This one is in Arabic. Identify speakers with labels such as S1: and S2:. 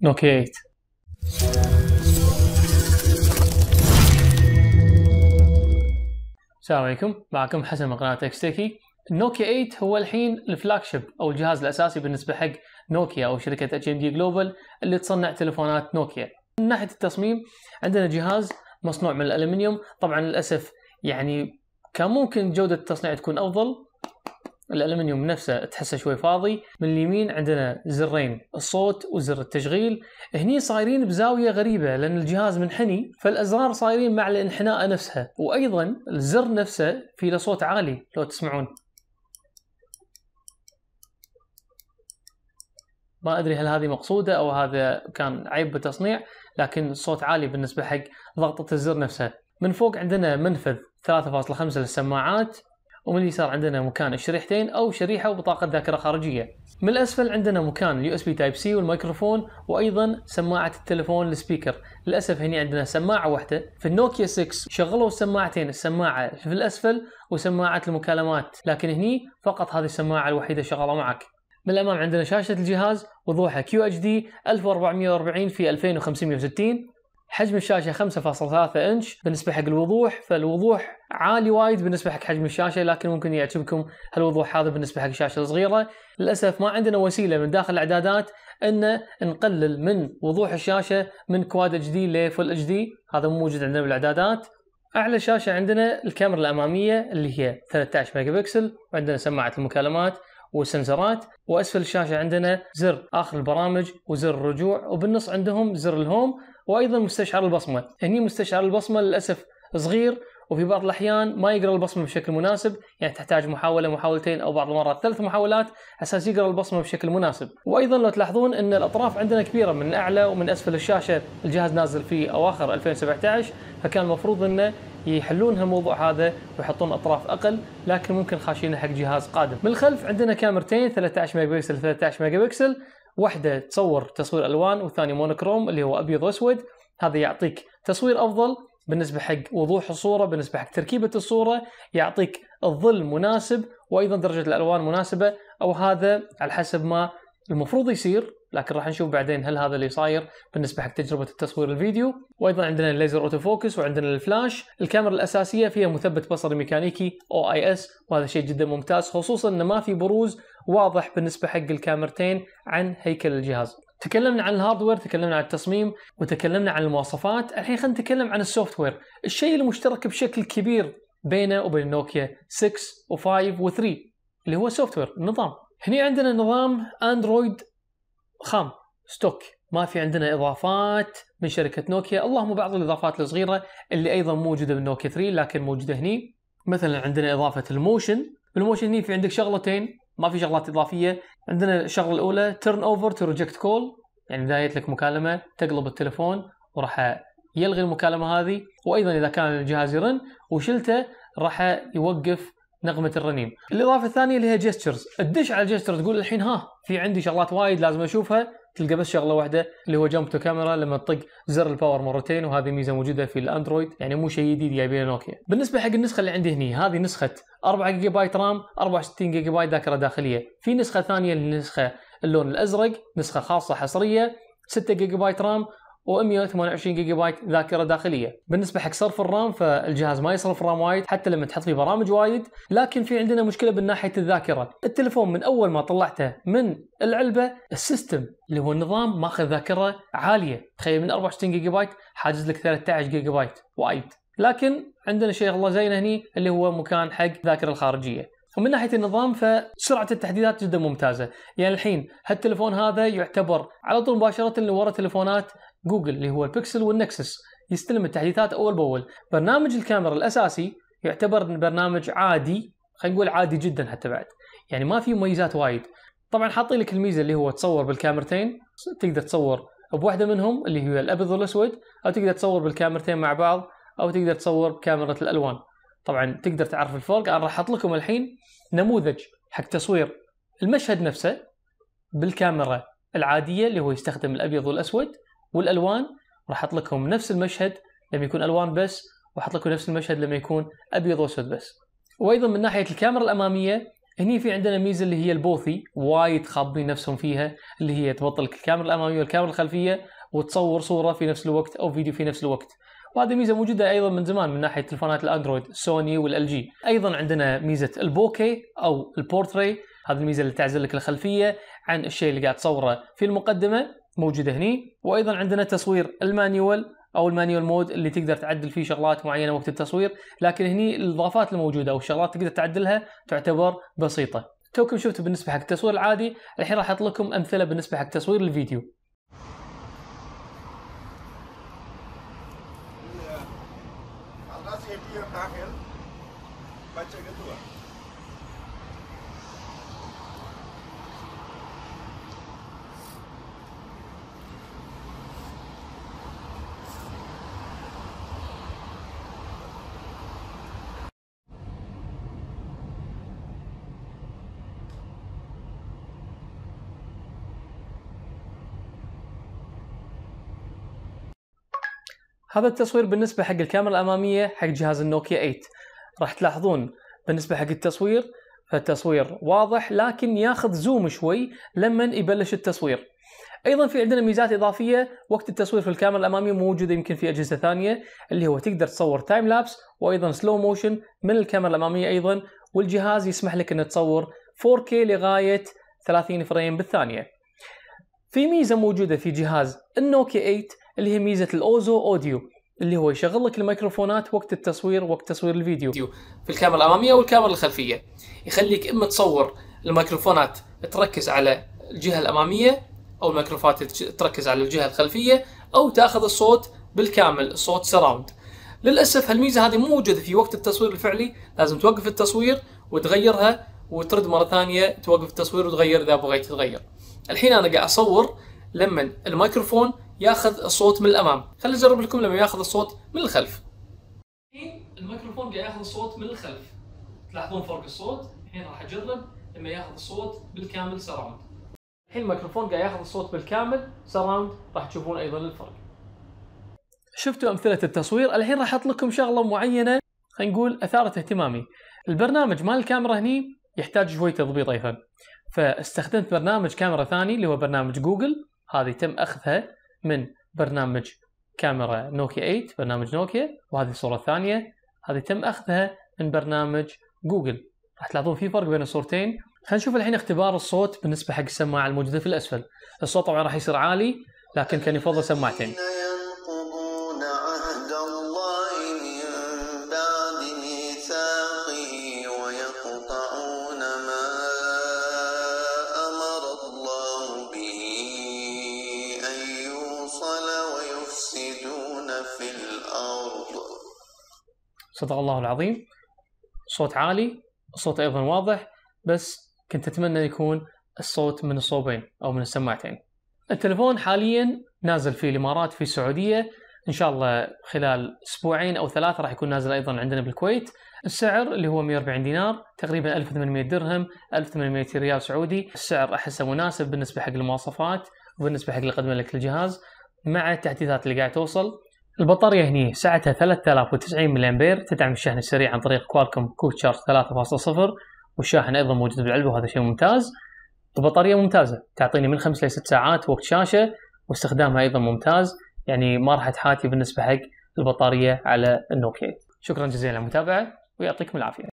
S1: 8 السلام عليكم معكم حسن من قناه تكستيكي نوكيا 8 هو الحين الفلاج شيب او الجهاز الاساسي بالنسبه حق نوكيا او شركه اتش ام دي جلوبال اللي تصنع تلفونات نوكيا من ناحيه التصميم عندنا جهاز مصنوع من الالمنيوم طبعا للاسف يعني كان ممكن جوده التصنيع تكون افضل الالمنيوم نفسه تحسه شوي فاضي من اليمين عندنا زرين الصوت وزر التشغيل هني صايرين بزاويه غريبه لان الجهاز منحني فالازرار صايرين مع الانحناء نفسها وايضا الزر نفسه في له صوت عالي لو تسمعون ما ادري هل هذه مقصوده او هذا كان عيب بالتصنيع لكن الصوت عالي بالنسبه حق ضغطه الزر نفسها من فوق عندنا منفذ 3.5 للسماعات ومن اليسار عندنا مكان الشريحتين او شريحه وبطاقه ذاكره خارجيه من الاسفل عندنا مكان اليو اس بي تايب سي والميكروفون وايضا سماعه التليفون السبيكر للاسف هنا عندنا سماعه واحده في النوكيا 6 شغلوا السماعتين السماعه في الاسفل وسماعه المكالمات لكن هني فقط هذه السماعه الوحيده شغاله معك من الامام عندنا شاشه الجهاز وضوحها كيو اتش دي 1440 في 2560 حجم الشاشه 5.3 انش بالنسبه حق الوضوح فالوضوح عالي وايد بالنسبه حق حجم الشاشه لكن ممكن يعجبكم هالوضوح هذا بالنسبه حق الشاشه الصغيره للاسف ما عندنا وسيله من داخل الاعدادات ان نقلل من وضوح الشاشه من كواد اتش دي لفول اتش دي هذا مو موجود عندنا بالاعدادات اعلى شاشه عندنا الكاميرا الاماميه اللي هي 13 ميجا بكسل وعندنا سماعه المكالمات والسنسرات واسفل الشاشه عندنا زر اخر البرامج وزر الرجوع وبالنص عندهم زر الهوم وايضا مستشعر البصمه هني مستشعر البصمه للاسف صغير وفي بعض الاحيان ما يقرا البصمه بشكل مناسب يعني تحتاج محاوله محاولتين او بعض المرات ثلاث محاولات اساس يقرا البصمه بشكل مناسب وايضا لو تلاحظون ان الاطراف عندنا كبيره من اعلى ومن اسفل الشاشه الجهاز نازل في اواخر 2017 فكان المفروض انه يحلون هالموضوع هذا ويحطون اطراف اقل لكن ممكن خاشينه حق جهاز قادم من الخلف عندنا كاميرتين 13 ميجا بكسل 13 ميجا بكسل واحده تصور تصوير الوان والثانيه مونوكروم اللي هو ابيض واسود هذا يعطيك تصوير افضل بالنسبه حق وضوح الصوره بالنسبه حق تركيبه الصوره يعطيك الظل مناسب وايضا درجه الالوان مناسبه او هذا على حسب ما المفروض يصير لكن راح نشوف بعدين هل هذا اللي صاير بالنسبه حق تجربه التصوير الفيديو وايضا عندنا الليزر اوتو فوكس وعندنا الفلاش الكاميرا الاساسيه فيها مثبت بصري ميكانيكي او اي اس وهذا شيء جدا ممتاز خصوصا انه ما في بروز واضح بالنسبه حق الكاميرتين عن هيكل الجهاز تكلمنا عن الهاردوير تكلمنا عن التصميم وتكلمنا عن المواصفات الحين خلينا نتكلم عن السوفت وير الشيء المشترك بشكل كبير بينه وبين نوكيا 6 و5 و3 اللي هو السوفت وير النظام هنا عندنا نظام اندرويد خام ستوك ما في عندنا اضافات من شركه نوكيا اللهم بعض الاضافات الصغيره اللي ايضا موجوده بالنوكيا 3 لكن موجوده هني مثلا عندنا اضافه الموشن بالموشن هني في عندك شغلتين ما في شغلات اضافيه عندنا الشغله الاولى تيرن اوفر تو ريجكت كول يعني اذا لك مكالمه تقلب التليفون وراح يلغي المكالمه هذه وايضا اذا كان الجهاز يرن وشلته راح يوقف نغمه الرنين الاضافه الثانيه اللي هي جيسترز تدش على الجيستر تقول الحين ها في عندي شغلات وايد لازم اشوفها تلقى بس شغله واحده اللي هو جمب تو كاميرا لما تطق زر الباور مرتين وهذه ميزه موجوده في الاندرويد يعني مو شيء جديد جايبينه نوكيا بالنسبه حق النسخه اللي عندي هني هذه نسخه 4 جيجا بايت رام 64 جيجا بايت ذاكره داخليه في نسخه ثانيه النسخه اللون الازرق نسخه خاصه حصريه 6 جيجا بايت رام و128 جيجا بايت ذاكره داخليه بالنسبه حق صرف الرام فالجهاز ما يصرف رام وايد حتى لما تحط فيه برامج وايد لكن في عندنا مشكله من ناحيه الذاكره التليفون من اول ما طلعته من العلبه السيستم اللي هو النظام ماخذ ذاكره عاليه تخيل من 64 جيجا بايت حاجز لك 13 جيجا بايت وايد لكن عندنا شيء الله زينه هني اللي هو مكان حق الذاكره الخارجيه ومن ناحيه النظام فسرعه التحديثات جدا ممتازه، يعني الحين هالتليفون هذا يعتبر على طول مباشره اللي ورا تليفونات جوجل اللي هو البكسل والنكسس يستلم التحديثات اول باول برنامج الكاميرا الاساسي يعتبر برنامج عادي خلينا نقول عادي جدا حتى بعد يعني ما في مميزات وايد طبعا حاطين لك الميزه اللي هو تصور بالكاميرتين تقدر تصور بواحده منهم اللي هي الابيض والاسود او تقدر تصور بالكاميرتين مع بعض او تقدر تصور بكاميرا الالوان طبعا تقدر تعرف الفرق انا راح احط لكم الحين نموذج حق تصوير المشهد نفسه بالكاميرا العاديه اللي هو يستخدم الابيض والاسود والالوان راح احط لكم نفس المشهد لما يكون الوان بس واحط لكم نفس المشهد لما يكون ابيض واسود بس وايضا من ناحيه الكاميرا الاماميه هني في عندنا ميزه اللي هي البوثي وايد خابين نفسهم فيها اللي هي تبطل الكاميرا الاماميه والكاميرا الخلفيه وتصور صوره في نفس الوقت او فيديو في نفس الوقت وهذه ميزه موجوده ايضا من زمان من ناحيه تلفونات الاندرويد سوني والال جي ايضا عندنا ميزه البوكي او البورتري هذه الميزه اللي تعزل لك الخلفيه عن الشيء اللي قاعد تصوره في المقدمه موجوده هني وايضا عندنا تصوير المانيوال او المانيوال مود اللي تقدر تعدل فيه شغلات معينه وقت التصوير لكن هني الاضافات الموجوده او الشغلات تقدر تعدلها تعتبر بسيطه توكم شفتوا بالنسبه حق التصوير العادي الحين راح احط لكم امثله بالنسبه حق تصوير الفيديو هذا التصوير بالنسبة حق الكاميرا الأمامية حق جهاز النوكيا 8 راح تلاحظون بالنسبة حق التصوير فالتصوير واضح لكن ياخذ زوم شوي لما يبلش التصوير ايضا في عندنا ميزات اضافيه وقت التصوير في الكاميرا الاماميه موجوده يمكن في اجهزه ثانيه اللي هو تقدر تصور تايم لابس وايضا سلو موشن من الكاميرا الاماميه ايضا والجهاز يسمح لك ان تصور 4K لغايه 30 فريم بالثانيه. في ميزه موجوده في جهاز النوكيا 8 اللي هي ميزه الاوزو اوديو اللي هو يشغل لك الميكروفونات وقت التصوير وقت تصوير الفيديو في الكاميرا الاماميه والكاميرا الخلفيه يخليك اما تصور الميكروفونات تركز على الجهه الاماميه او الميكروفونات تركز على الجهه الخلفيه او تاخذ الصوت بالكامل صوت سراوند للاسف هالميزه هذه مو موجوده في وقت التصوير الفعلي لازم توقف التصوير وتغيرها وترد مره ثانيه توقف التصوير وتغير اذا بغيت تغير الحين انا قاعد اصور لما الميكروفون ياخذ الصوت من الامام خلينا نجرب لكم لما ياخذ الصوت من الخلف الميكروفون قاعد ياخذ الصوت من الخلف تلاحظون فرق الصوت الحين راح اجرب لما ياخذ الصوت بالكامل سراوند الحين الميكروفون قاعد ياخذ الصوت بالكامل سراوند راح تشوفون ايضا الفرق شفتوا امثله التصوير الحين راح احط لكم شغله معينه خلينا نقول اثارت اهتمامي البرنامج مال الكاميرا هني يحتاج شوي تضبيط ايضا فاستخدمت برنامج كاميرا ثاني اللي هو برنامج جوجل هذه تم اخذها من برنامج كاميرا نوكيا 8 برنامج نوكيا وهذه الصورة الثانية هذه تم أخذها من برنامج جوجل راح تلاحظون في فرق بين الصورتين خلينا نشوف الحين اختبار الصوت بالنسبة حق السماعة الموجودة في الأسفل الصوت طبعا راح يصير عالي لكن كان يفضل سماعتين في الأرض صدق الله العظيم صوت عالي صوت أيضا واضح بس كنت أتمنى يكون الصوت من الصوبين أو من السماعتين التلفون حاليا نازل في الإمارات في السعودية إن شاء الله خلال أسبوعين أو ثلاثة راح يكون نازل أيضا عندنا بالكويت السعر اللي هو 140 دينار تقريبا 1800 درهم 1800 ريال سعودي السعر أحسه مناسب بالنسبة حق المواصفات وبالنسبة حق اللي قدمه لك الجهاز مع التحديثات اللي قاعد توصل البطارية هني سعتها 3090 ملي أمبير تدعم الشحن السريع عن طريق كوالكوم كوك تشارج 3.0 والشاحن أيضا موجود بالعلبة وهذا شيء ممتاز البطارية ممتازة تعطيني من 5 ل 6 ساعات وقت شاشة واستخدامها أيضا ممتاز يعني ما راح تحاتي بالنسبة حق البطارية على النوكيا شكرا جزيلا للمتابعة ويعطيكم العافية